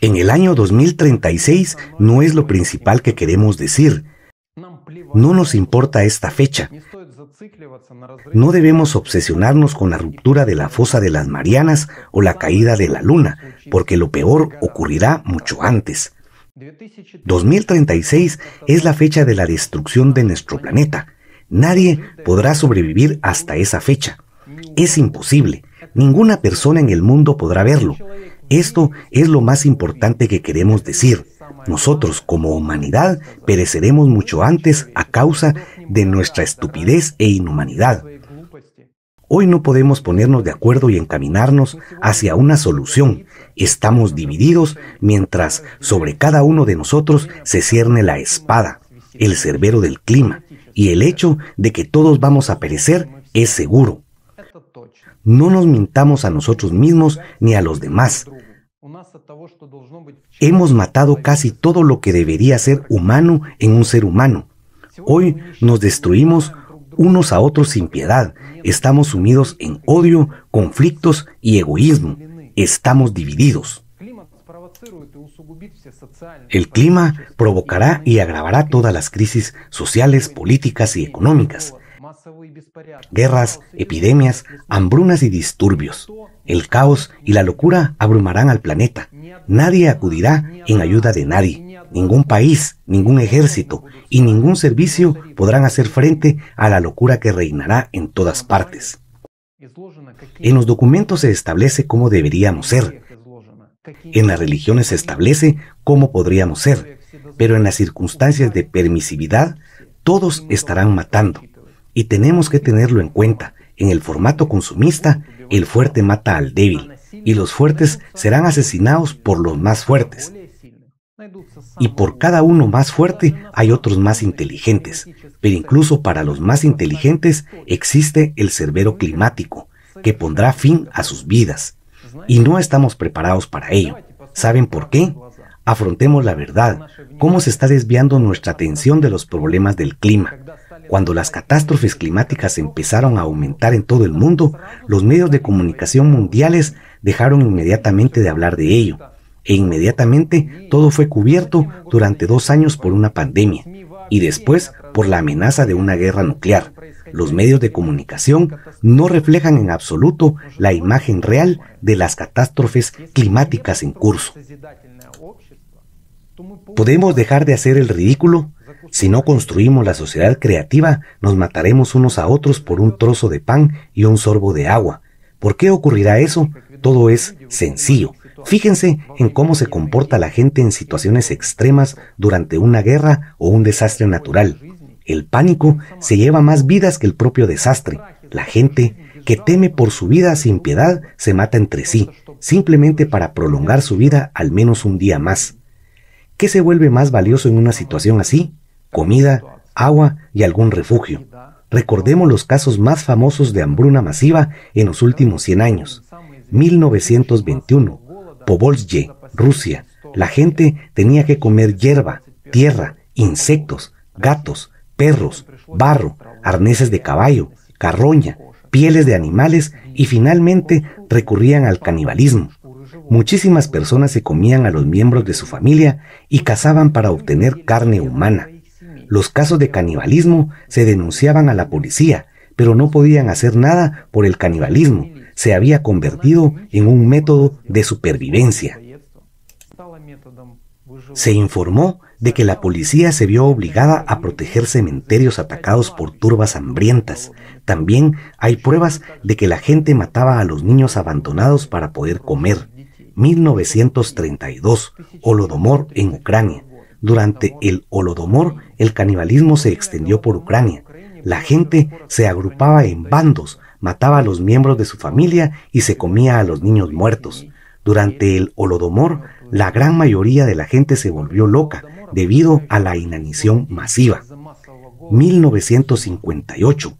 En el año 2036 no es lo principal que queremos decir. No nos importa esta fecha. No debemos obsesionarnos con la ruptura de la fosa de las Marianas o la caída de la Luna, porque lo peor ocurrirá mucho antes. 2036 es la fecha de la destrucción de nuestro planeta. Nadie podrá sobrevivir hasta esa fecha. Es imposible. Ninguna persona en el mundo podrá verlo. Esto es lo más importante que queremos decir. Nosotros como humanidad pereceremos mucho antes a causa de nuestra estupidez e inhumanidad. Hoy no podemos ponernos de acuerdo y encaminarnos hacia una solución. Estamos divididos mientras sobre cada uno de nosotros se cierne la espada, el cerbero del clima, y el hecho de que todos vamos a perecer es seguro. No nos mintamos a nosotros mismos ni a los demás. Hemos matado casi todo lo que debería ser humano en un ser humano. Hoy nos destruimos unos a otros sin piedad. Estamos sumidos en odio, conflictos y egoísmo. Estamos divididos. El clima provocará y agravará todas las crisis sociales, políticas y económicas. Guerras, epidemias, hambrunas y disturbios. El caos y la locura abrumarán al planeta. Nadie acudirá en ayuda de nadie. Ningún país, ningún ejército y ningún servicio podrán hacer frente a la locura que reinará en todas partes. En los documentos se establece cómo deberíamos ser. En las religiones se establece cómo podríamos ser. Pero en las circunstancias de permisividad, todos estarán matando, y tenemos que tenerlo en cuenta. En el formato consumista, el fuerte mata al débil y los fuertes serán asesinados por los más fuertes. Y por cada uno más fuerte hay otros más inteligentes, pero incluso para los más inteligentes existe el cerbero climático, que pondrá fin a sus vidas. Y no estamos preparados para ello. ¿Saben por qué? Afrontemos la verdad, cómo se está desviando nuestra atención de los problemas del clima, cuando las catástrofes climáticas empezaron a aumentar en todo el mundo, los medios de comunicación mundiales dejaron inmediatamente de hablar de ello, e inmediatamente todo fue cubierto durante dos años por una pandemia y después por la amenaza de una guerra nuclear. Los medios de comunicación no reflejan en absoluto la imagen real de las catástrofes climáticas en curso. ¿Podemos dejar de hacer el ridículo? Si no construimos la sociedad creativa, nos mataremos unos a otros por un trozo de pan y un sorbo de agua. ¿Por qué ocurrirá eso? Todo es sencillo. Fíjense en cómo se comporta la gente en situaciones extremas durante una guerra o un desastre natural. El pánico se lleva más vidas que el propio desastre. La gente que teme por su vida sin piedad se mata entre sí, simplemente para prolongar su vida al menos un día más. ¿Qué se vuelve más valioso en una situación así? comida, agua y algún refugio. Recordemos los casos más famosos de hambruna masiva en los últimos 100 años. 1921, Povolzhye, Rusia. La gente tenía que comer hierba, tierra, insectos, gatos, perros, barro, arneses de caballo, carroña, pieles de animales y finalmente recurrían al canibalismo. Muchísimas personas se comían a los miembros de su familia y cazaban para obtener carne humana. Los casos de canibalismo se denunciaban a la policía, pero no podían hacer nada por el canibalismo. Se había convertido en un método de supervivencia. Se informó de que la policía se vio obligada a proteger cementerios atacados por turbas hambrientas. También hay pruebas de que la gente mataba a los niños abandonados para poder comer. 1932, Holodomor en Ucrania. Durante el Holodomor, el canibalismo se extendió por Ucrania. La gente se agrupaba en bandos, mataba a los miembros de su familia y se comía a los niños muertos. Durante el Holodomor, la gran mayoría de la gente se volvió loca debido a la inanición masiva. 1958,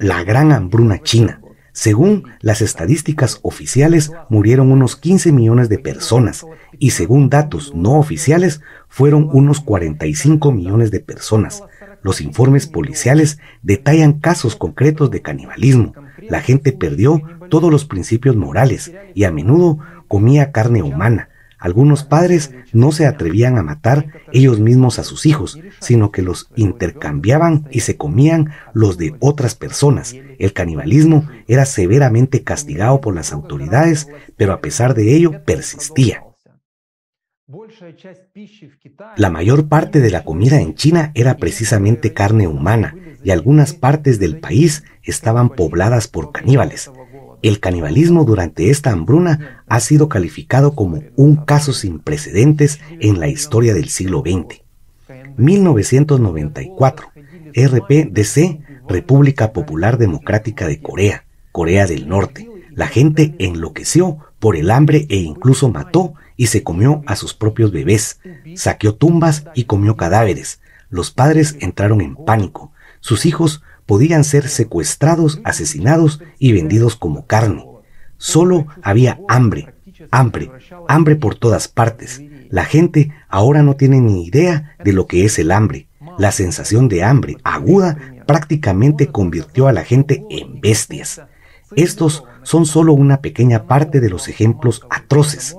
la gran hambruna china. Según las estadísticas oficiales, murieron unos 15 millones de personas y según datos no oficiales, fueron unos 45 millones de personas. Los informes policiales detallan casos concretos de canibalismo. La gente perdió todos los principios morales y a menudo comía carne humana. Algunos padres no se atrevían a matar ellos mismos a sus hijos, sino que los intercambiaban y se comían los de otras personas. El canibalismo era severamente castigado por las autoridades, pero a pesar de ello persistía. La mayor parte de la comida en China era precisamente carne humana y algunas partes del país estaban pobladas por caníbales. El canibalismo durante esta hambruna ha sido calificado como un caso sin precedentes en la historia del siglo XX. 1994, RPDC, República Popular Democrática de Corea, Corea del Norte. La gente enloqueció por el hambre e incluso mató y se comió a sus propios bebés, saqueó tumbas y comió cadáveres. Los padres entraron en pánico. Sus hijos podían ser secuestrados, asesinados y vendidos como carne. Solo había hambre, hambre, hambre por todas partes. La gente ahora no tiene ni idea de lo que es el hambre. La sensación de hambre aguda prácticamente convirtió a la gente en bestias. Estos son solo una pequeña parte de los ejemplos atroces.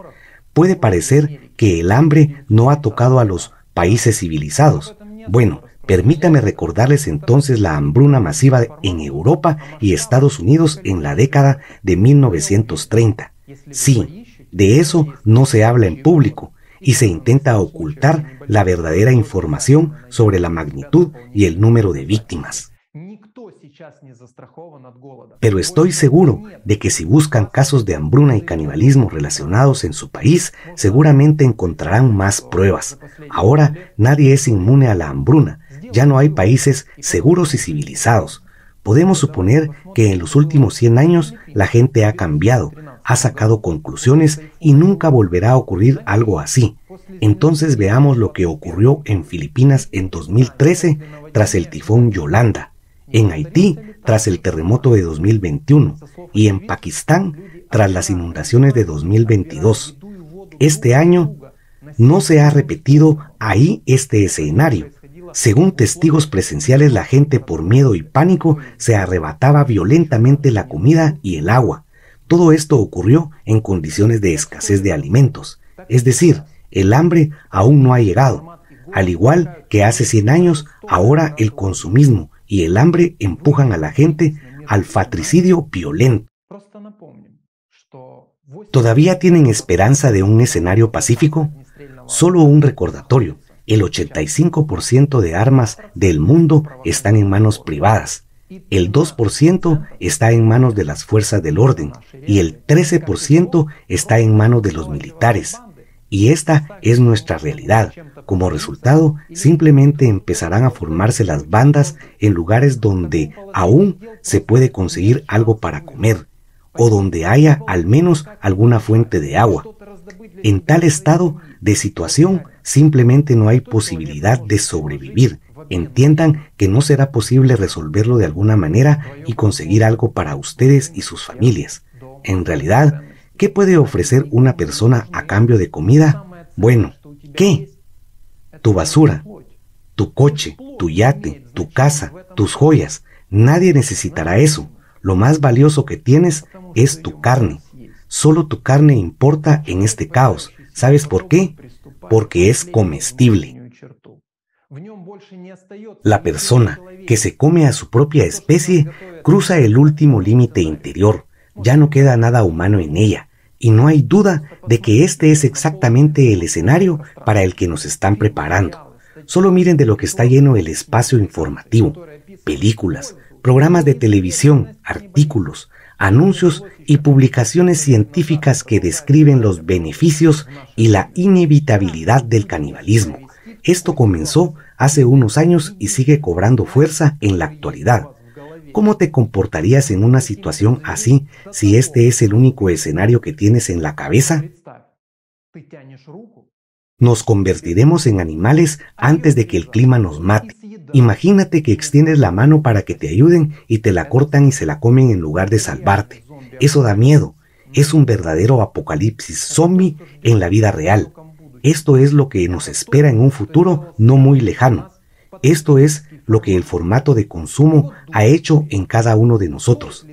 Puede parecer que el hambre no ha tocado a los países civilizados. Bueno, Permítame recordarles entonces la hambruna masiva en Europa y Estados Unidos en la década de 1930. Sí, de eso no se habla en público y se intenta ocultar la verdadera información sobre la magnitud y el número de víctimas. Pero estoy seguro de que si buscan casos de hambruna y canibalismo relacionados en su país, seguramente encontrarán más pruebas. Ahora nadie es inmune a la hambruna, ya no hay países seguros y civilizados. Podemos suponer que en los últimos 100 años la gente ha cambiado, ha sacado conclusiones y nunca volverá a ocurrir algo así. Entonces veamos lo que ocurrió en Filipinas en 2013 tras el tifón Yolanda, en Haití tras el terremoto de 2021 y en Pakistán tras las inundaciones de 2022. Este año no se ha repetido ahí este escenario según testigos presenciales, la gente por miedo y pánico se arrebataba violentamente la comida y el agua. Todo esto ocurrió en condiciones de escasez de alimentos, es decir, el hambre aún no ha llegado. Al igual que hace 100 años, ahora el consumismo y el hambre empujan a la gente al fatricidio violento. ¿Todavía tienen esperanza de un escenario pacífico? Solo un recordatorio el 85% de armas del mundo están en manos privadas, el 2% está en manos de las fuerzas del orden y el 13% está en manos de los militares. Y esta es nuestra realidad. Como resultado, simplemente empezarán a formarse las bandas en lugares donde aún se puede conseguir algo para comer o donde haya al menos alguna fuente de agua. En tal estado de situación, Simplemente no hay posibilidad de sobrevivir. Entiendan que no será posible resolverlo de alguna manera y conseguir algo para ustedes y sus familias. En realidad, ¿qué puede ofrecer una persona a cambio de comida? Bueno, ¿qué? Tu basura, tu coche, tu yate, tu casa, tus joyas. Nadie necesitará eso. Lo más valioso que tienes es tu carne. Solo tu carne importa en este caos. ¿Sabes por qué? Porque es comestible. La persona que se come a su propia especie cruza el último límite interior, ya no queda nada humano en ella, y no hay duda de que este es exactamente el escenario para el que nos están preparando. Solo miren de lo que está lleno el espacio informativo, películas, programas de televisión, artículos, anuncios y publicaciones científicas que describen los beneficios y la inevitabilidad del canibalismo. Esto comenzó hace unos años y sigue cobrando fuerza en la actualidad. ¿Cómo te comportarías en una situación así si este es el único escenario que tienes en la cabeza? Nos convertiremos en animales antes de que el clima nos mate. Imagínate que extiendes la mano para que te ayuden y te la cortan y se la comen en lugar de salvarte. Eso da miedo. Es un verdadero apocalipsis zombie en la vida real. Esto es lo que nos espera en un futuro no muy lejano. Esto es lo que el formato de consumo ha hecho en cada uno de nosotros.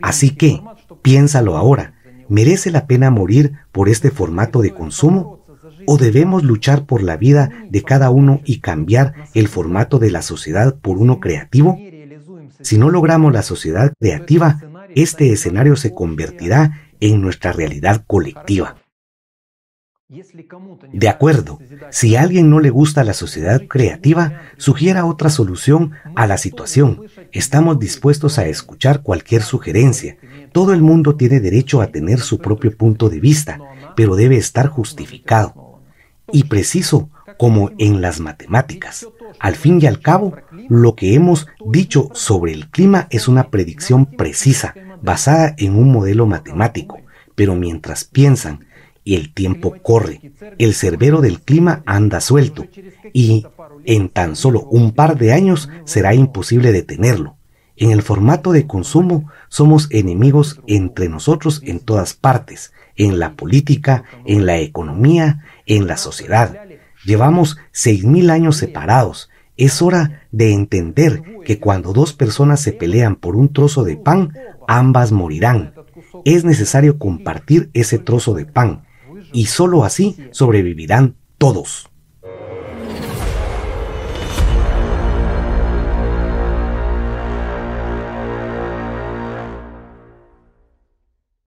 Así que, piénsalo ahora. ¿Merece la pena morir por este formato de consumo? ¿O debemos luchar por la vida de cada uno y cambiar el formato de la sociedad por uno creativo? Si no logramos la sociedad creativa, este escenario se convertirá en nuestra realidad colectiva. De acuerdo, si a alguien no le gusta la sociedad creativa, sugiera otra solución a la situación. Estamos dispuestos a escuchar cualquier sugerencia. Todo el mundo tiene derecho a tener su propio punto de vista, pero debe estar justificado y preciso como en las matemáticas. Al fin y al cabo, lo que hemos dicho sobre el clima es una predicción precisa, basada en un modelo matemático, pero mientras piensan, y el tiempo corre, el cerbero del clima anda suelto, y en tan solo un par de años será imposible detenerlo. En el formato de consumo somos enemigos entre nosotros en todas partes, en la política, en la economía, en la sociedad. Llevamos 6.000 años separados. Es hora de entender que cuando dos personas se pelean por un trozo de pan, ambas morirán. Es necesario compartir ese trozo de pan y solo así sobrevivirán todos.